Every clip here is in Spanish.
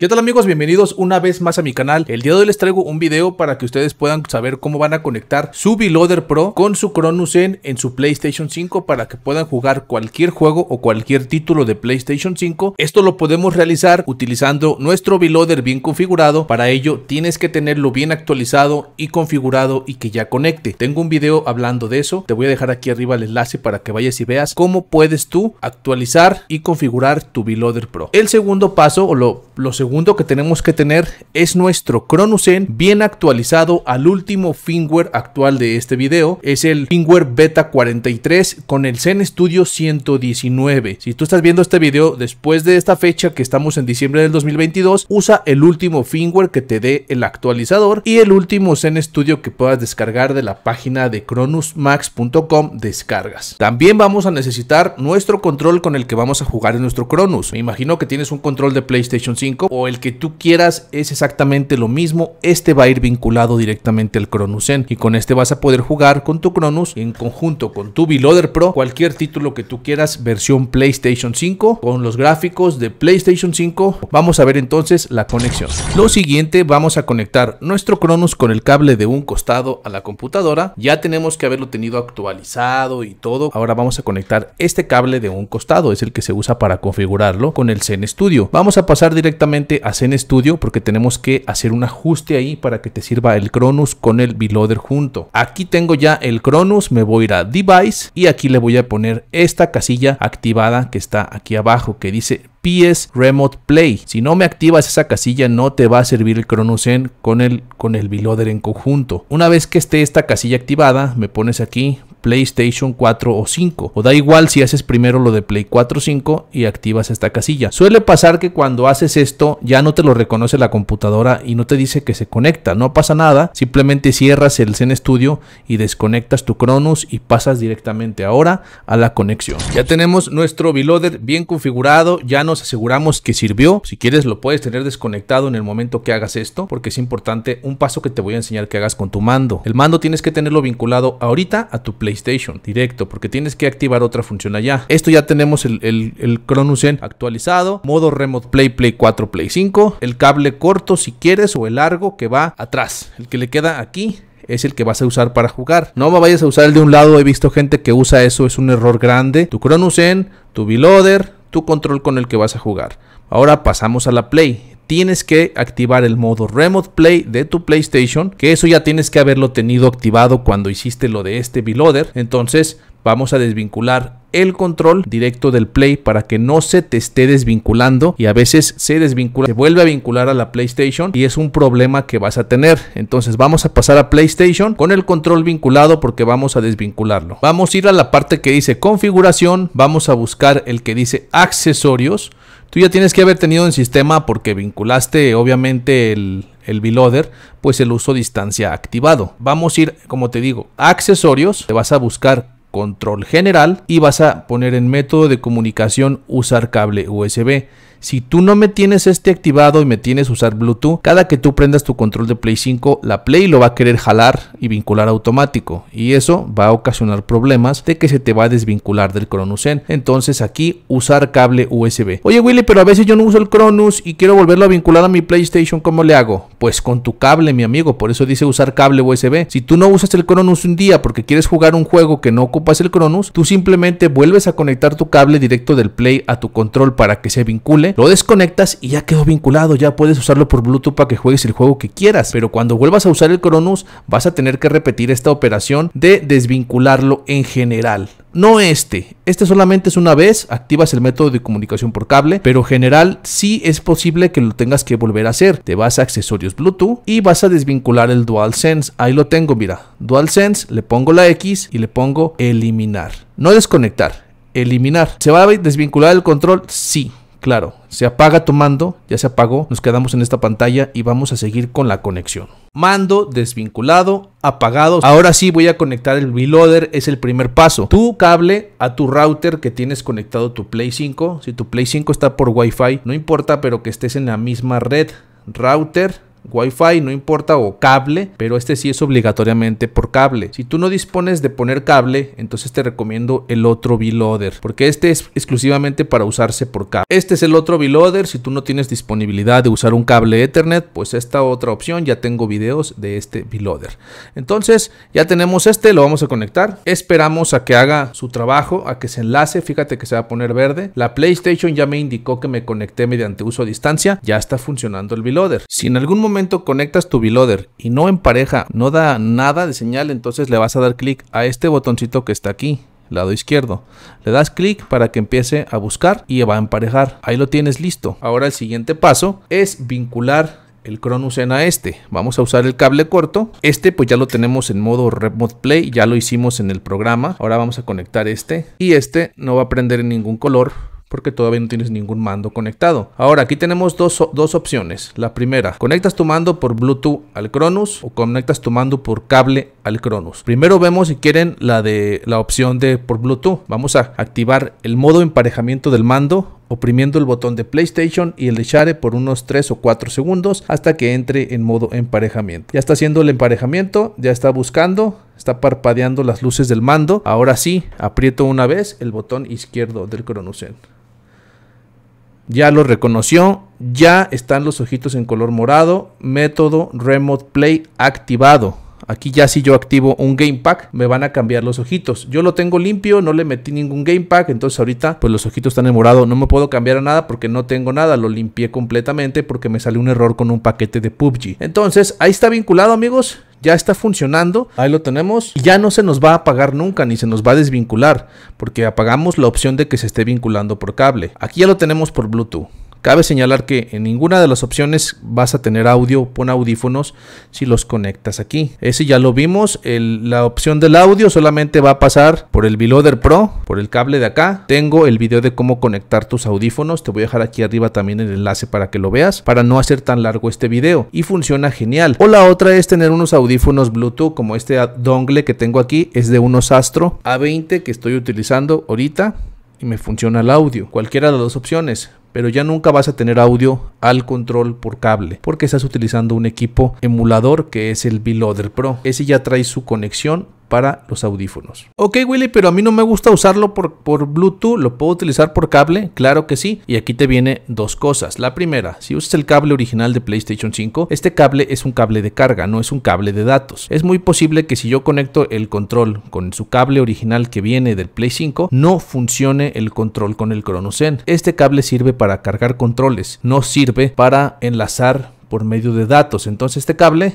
¿Qué tal amigos? Bienvenidos una vez más a mi canal. El día de hoy les traigo un video para que ustedes puedan saber cómo van a conectar su Beloader Pro con su Cronus en, en su PlayStation 5 para que puedan jugar cualquier juego o cualquier título de PlayStation 5. Esto lo podemos realizar utilizando nuestro Beloader bien configurado. Para ello tienes que tenerlo bien actualizado y configurado y que ya conecte. Tengo un video hablando de eso. Te voy a dejar aquí arriba el enlace para que vayas y veas cómo puedes tú actualizar y configurar tu Beloader Pro. El segundo paso o lo lo segundo que tenemos que tener es nuestro Zen bien actualizado al último firmware actual de este video. Es el firmware beta 43 con el Zen Studio 119. Si tú estás viendo este video después de esta fecha que estamos en diciembre del 2022, usa el último firmware que te dé el actualizador y el último Zen Studio que puedas descargar de la página de cronusmax.com descargas. También vamos a necesitar nuestro control con el que vamos a jugar en nuestro Cronus. Me imagino que tienes un control de PlayStation 5 o el que tú quieras es exactamente lo mismo. Este va a ir vinculado directamente al Cronus Zen y con este vas a poder jugar con tu Cronus en conjunto con tu V-Loader Pro cualquier título que tú quieras versión PlayStation 5 con los gráficos de PlayStation 5. Vamos a ver entonces la conexión. Lo siguiente vamos a conectar nuestro Cronus con el cable de un costado a la computadora. Ya tenemos que haberlo tenido actualizado y todo. Ahora vamos a conectar este cable de un costado, es el que se usa para configurarlo con el Zen Studio. Vamos a pasar directamente hacen a Zen porque tenemos que hacer un ajuste ahí para que te sirva el Cronus con el Beloader junto. Aquí tengo ya el Cronus, me voy a ir a Device y aquí le voy a poner esta casilla activada que está aquí abajo que dice PS Remote Play. Si no me activas esa casilla no te va a servir el ChronoSen con el, con el Beloader en conjunto. Una vez que esté esta casilla activada, me pones aquí PlayStation 4 o 5. O da igual si haces primero lo de Play 4 o 5 y activas esta casilla. Suele pasar que cuando haces esto ya no te lo reconoce la computadora y no te dice que se conecta. No pasa nada. Simplemente cierras el Zen Studio y desconectas tu Cronus y pasas directamente ahora a la conexión. Ya tenemos nuestro Beloader bien configurado. Ya no nos aseguramos que sirvió. Si quieres lo puedes tener desconectado en el momento que hagas esto porque es importante un paso que te voy a enseñar que hagas con tu mando. El mando tienes que tenerlo vinculado ahorita a tu PlayStation directo porque tienes que activar otra función allá. Esto ya tenemos el, Cronus el actualizado, modo Remote Play Play 4 Play 5, el cable corto si quieres o el largo que va atrás, el que le queda aquí es el que vas a usar para jugar. No vayas a usar el de un lado, he visto gente que usa eso, es un error grande. Tu cronus en tu Beloader, tu control con el que vas a jugar. Ahora pasamos a la Play. Tienes que activar el modo Remote Play de tu PlayStation, que eso ya tienes que haberlo tenido activado cuando hiciste lo de este Beloader. Entonces, vamos a desvincular el control directo del Play para que no se te esté desvinculando y a veces se desvincula, se vuelve a vincular a la PlayStation y es un problema que vas a tener. Entonces vamos a pasar a PlayStation con el control vinculado porque vamos a desvincularlo. Vamos a ir a la parte que dice configuración, vamos a buscar el que dice accesorios. Tú ya tienes que haber tenido en sistema porque vinculaste obviamente el, el pues el uso distancia activado. Vamos a ir, como te digo, accesorios, te vas a buscar control general y vas a poner en método de comunicación usar cable USB. Si tú no me tienes este activado y me tienes usar Bluetooth, cada que tú prendas tu control de Play 5, la Play lo va a querer jalar y vincular automático. Y eso va a ocasionar problemas de que se te va a desvincular del Cronus N. Entonces aquí usar cable USB. Oye Willy, pero a veces yo no uso el Cronus y quiero volverlo a vincular a mi PlayStation, ¿cómo le hago? Pues con tu cable, mi amigo. Por eso dice usar cable USB. Si tú no usas el Cronus un día porque quieres jugar un juego que no ocupas el Cronus, tú simplemente vuelves a conectar tu cable directo del Play a tu control para que se vincule lo desconectas y ya quedó vinculado, ya puedes usarlo por Bluetooth para que juegues el juego que quieras, pero cuando vuelvas a usar el Cronus vas a tener que repetir esta operación de desvincularlo en general. No este, este solamente es una vez, activas el método de comunicación por cable, pero general sí es posible que lo tengas que volver a hacer. Te vas a accesorios Bluetooth y vas a desvincular el DualSense. Ahí lo tengo, mira. DualSense, le pongo la X y le pongo eliminar. No desconectar, eliminar. ¿Se va a desvincular el control? Sí. Claro, se apaga tu mando, ya se apagó, nos quedamos en esta pantalla y vamos a seguir con la conexión. Mando desvinculado, apagado. Ahora sí voy a conectar el reloader, es el primer paso. Tu cable a tu router que tienes conectado tu Play 5. Si tu Play 5 está por Wi-Fi, no importa, pero que estés en la misma red. Router, Wi-Fi, no importa, o cable, pero este sí es obligatoriamente por cable. Si tú no dispones de poner cable, entonces te recomiendo el otro b porque este es exclusivamente para usarse por cable. Este es el otro b si tú no tienes disponibilidad de usar un cable Ethernet, pues esta otra opción, ya tengo videos de este b Entonces, ya tenemos este, lo vamos a conectar, esperamos a que haga su trabajo, a que se enlace, fíjate que se va a poner verde. La PlayStation ya me indicó que me conecté mediante uso a distancia, ya está funcionando el b Si en algún momento momento conectas tu Beloader y no empareja no da nada de señal, entonces le vas a dar clic a este botoncito que está aquí lado izquierdo. Le das clic para que empiece a buscar y va a emparejar. Ahí lo tienes listo. Ahora el siguiente paso es vincular el en a este. Vamos a usar el cable corto. Este pues ya lo tenemos en modo Remote Play, ya lo hicimos en el programa. Ahora vamos a conectar este y este no va a prender en ningún color porque todavía no tienes ningún mando conectado. Ahora, aquí tenemos dos, dos, opciones. La primera, conectas tu mando por Bluetooth al Cronus o conectas tu mando por cable al Cronus. Primero vemos si quieren la de la opción de por Bluetooth. Vamos a activar el modo emparejamiento del mando oprimiendo el botón de PlayStation y el de Share por unos 3 o 4 segundos hasta que entre en modo emparejamiento. Ya está haciendo el emparejamiento, ya está buscando, está parpadeando las luces del mando. Ahora sí, aprieto una vez el botón izquierdo del en. Ya lo reconoció, ya están los ojitos en color morado, método Remote Play activado. Aquí ya si yo activo un Game Pack, me van a cambiar los ojitos. Yo lo tengo limpio, no le metí ningún Game Pack. entonces ahorita pues los ojitos están en morado. No me puedo cambiar a nada porque no tengo nada. Lo limpié completamente porque me salió un error con un paquete de PUBG. Entonces, ahí está vinculado amigos ya está funcionando, ahí lo tenemos, y ya no se nos va a apagar nunca ni se nos va a desvincular, porque apagamos la opción de que se esté vinculando por cable. Aquí ya lo tenemos por Bluetooth. Cabe señalar que en ninguna de las opciones vas a tener audio Pon audífonos si los conectas aquí. Ese ya lo vimos. la opción del audio solamente va a pasar por el Beloader Pro, por el cable de acá. Tengo el video de cómo conectar tus audífonos. Te voy a dejar aquí arriba también el enlace para que lo veas, para no hacer tan largo este video. Y funciona genial. O la otra es tener unos audífonos Bluetooth, como este dongle que tengo aquí. Es de unos Astro A20 que estoy utilizando ahorita y me funciona el audio. Cualquiera de las dos opciones pero ya nunca vas a tener audio al control por cable porque estás utilizando un equipo emulador que es el Beloader Pro. Ese ya trae su conexión para los audífonos. Ok Willy, pero a mí no me gusta usarlo por, Bluetooth, ¿lo puedo utilizar por cable? Claro que sí, y aquí te viene dos cosas. La primera, si usas el cable original de PlayStation 5, este cable es un cable de carga, no es un cable de datos. Es muy posible que si yo conecto el control con su cable original que viene del Play 5, no funcione el control con el ChronoSen. Este cable sirve para cargar controles, no sirve para enlazar por medio de datos. Entonces este cable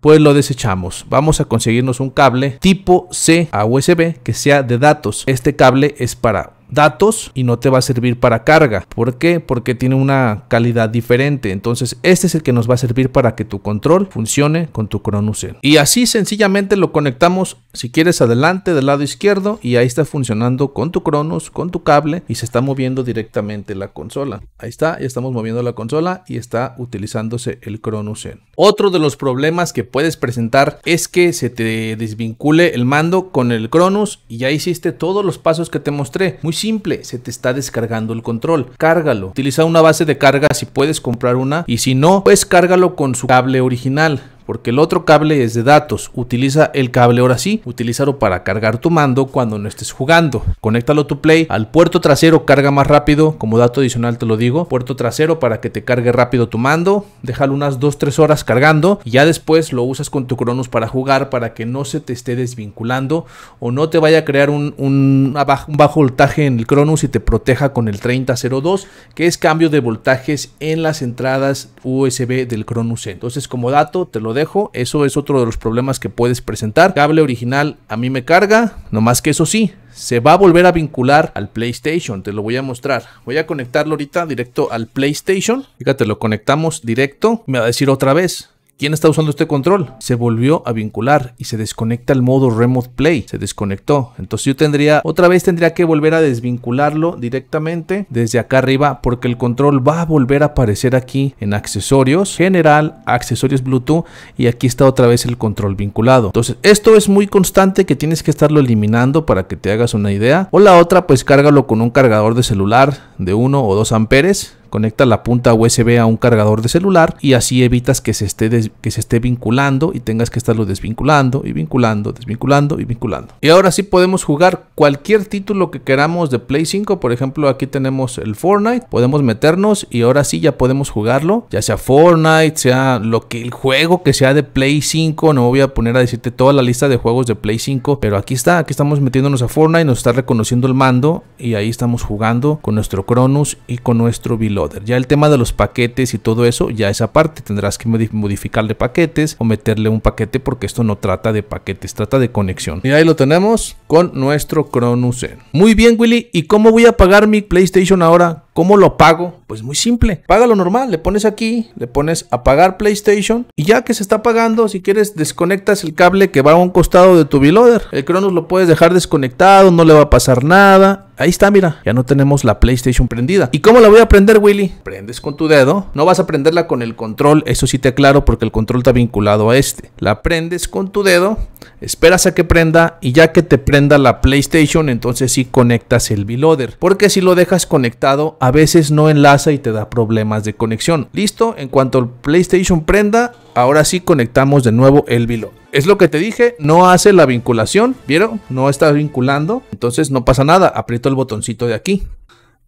pues lo desechamos. Vamos a conseguirnos un cable tipo C a USB que sea de datos. Este cable es para datos y no te va a servir para carga. ¿Por qué? Porque tiene una calidad diferente. Entonces este es el que nos va a servir para que tu control funcione con tu Cronusen. Y así sencillamente lo conectamos si quieres adelante del lado izquierdo y ahí está funcionando con tu Cronus, con tu cable y se está moviendo directamente la consola. Ahí está, ya estamos moviendo la consola y está utilizándose el En. Otro de los problemas que puedes presentar es que se te desvincule el mando con el Cronus y ya hiciste todos los pasos que te mostré. Muy simple, se te está descargando el control. Cárgalo. Utiliza una base de carga si puedes comprar una y si no, pues cárgalo con su cable original porque el otro cable es de datos. Utiliza el cable ahora sí, utilízalo para cargar tu mando cuando no estés jugando. Conéctalo a tu Play, al puerto trasero carga más rápido, como dato adicional te lo digo, puerto trasero para que te cargue rápido tu mando, déjalo unas 2-3 horas cargando y ya después lo usas con tu Cronus para jugar para que no se te esté desvinculando o no te vaya a crear un, bajo voltaje en el Cronus. y te proteja con el 3002 que es cambio de voltajes en las entradas USB del Cronus. Entonces como dato te lo dejo eso es otro de los problemas que puedes presentar. Cable original a mí me carga, más que eso sí, se va a volver a vincular al PlayStation, te lo voy a mostrar. Voy a conectarlo ahorita directo al PlayStation. Fíjate, lo conectamos directo. Me va a decir otra vez, ¿Quién está usando este control? Se volvió a vincular y se desconecta el modo Remote Play. Se desconectó. Entonces yo tendría, otra vez tendría que volver a desvincularlo directamente desde acá arriba porque el control va a volver a aparecer aquí en accesorios, general, accesorios Bluetooth y aquí está otra vez el control vinculado. Entonces esto es muy constante que tienes que estarlo eliminando para que te hagas una idea. O la otra pues cárgalo con un cargador de celular de 1 o 2 amperes Conecta la punta USB a un cargador de celular y así evitas que se esté, que se esté vinculando y tengas que estarlo desvinculando y vinculando, desvinculando y vinculando. Y ahora sí podemos jugar cualquier título que queramos de Play 5. Por ejemplo, aquí tenemos el Fortnite. Podemos meternos y ahora sí ya podemos jugarlo. Ya sea Fortnite, sea lo que el juego que sea de Play 5. No voy a poner a decirte toda la lista de juegos de Play 5. Pero aquí está, aquí estamos metiéndonos a Fortnite. Nos está reconociendo el mando y ahí estamos jugando con nuestro Cronus y con nuestro Vilo. Ya el tema de los paquetes y todo eso, ya esa parte tendrás que modificarle paquetes o meterle un paquete porque esto no trata de paquetes, trata de conexión. Y ahí lo tenemos con nuestro Cronus Muy bien Willy, ¿y cómo voy a pagar mi PlayStation ahora? ¿Cómo lo pago? Pues muy simple. Paga lo normal, le pones aquí, le pones apagar PlayStation y ya que se está apagando, si quieres desconectas el cable que va a un costado de tu Biloader. El Cronos lo puedes dejar desconectado, no le va a pasar nada. Ahí está, mira, ya no tenemos la PlayStation prendida. ¿Y cómo la voy a prender, Willy? Prendes con tu dedo. No vas a prenderla con el control, eso sí te aclaro porque el control está vinculado a este. La prendes con tu dedo, esperas a que prenda y ya que te prenda la PlayStation, entonces sí conectas el Biloader. Porque si lo dejas conectado, a veces no enlaza y te da problemas de conexión. Listo, en cuanto el PlayStation prenda, ahora sí conectamos de nuevo el vilo. Es lo que te dije, no hace la vinculación, ¿vieron? No está vinculando, entonces no pasa nada, aprieto el botoncito de aquí.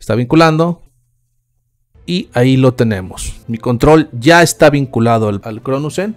Está vinculando, y ahí lo tenemos. Mi control ya está vinculado al, al en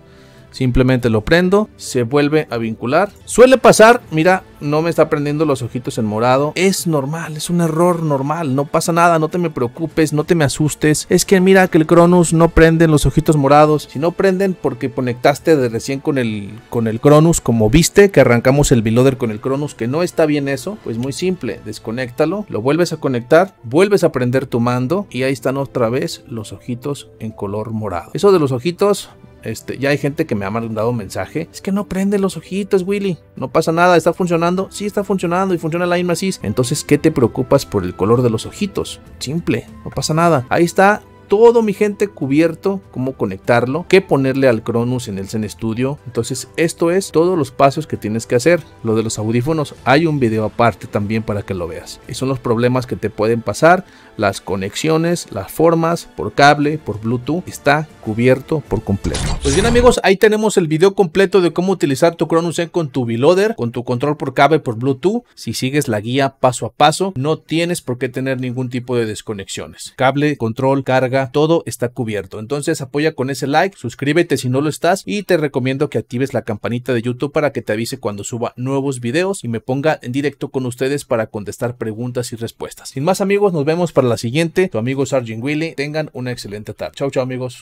Simplemente lo prendo, se vuelve a vincular. Suele pasar, mira, no me está prendiendo los ojitos en morado. Es normal, es un error normal, no pasa nada, no te me preocupes, no te me asustes. Es que mira que el Cronus no prenden los ojitos morados. Si no prenden porque conectaste de recién con el, con el Cronus, como viste que arrancamos el Biloder con el Cronus, que no está bien eso, pues muy simple, desconéctalo, lo vuelves a conectar, vuelves a prender tu mando y ahí están otra vez los ojitos en color morado. Eso de los ojitos este, ya hay gente que me ha mandado un mensaje. Es que no prende los ojitos, Willy. No pasa nada, está funcionando. Sí, está funcionando y funciona la misma Entonces, ¿qué te preocupas por el color de los ojitos? Simple, no pasa nada. Ahí está, todo mi gente cubierto, cómo conectarlo, qué ponerle al Cronus en el Zen Studio. Entonces esto es todos los pasos que tienes que hacer. Lo de los audífonos, hay un video aparte también para que lo veas. Y son los problemas que te pueden pasar, las conexiones, las formas, por cable, por Bluetooth, está cubierto por completo. Pues bien amigos, ahí tenemos el video completo de cómo utilizar tu Cronus Zen con tu Beloader, con tu control por cable, por Bluetooth. Si sigues la guía paso a paso, no tienes por qué tener ningún tipo de desconexiones. Cable, control, carga, todo está cubierto. Entonces apoya con ese like, suscríbete si no lo estás y te recomiendo que actives la campanita de YouTube para que te avise cuando suba nuevos videos y me ponga en directo con ustedes para contestar preguntas y respuestas. Sin más amigos, nos vemos para la siguiente. Tu amigo Sargent Willy, tengan una excelente tarde. Chao, chao amigos.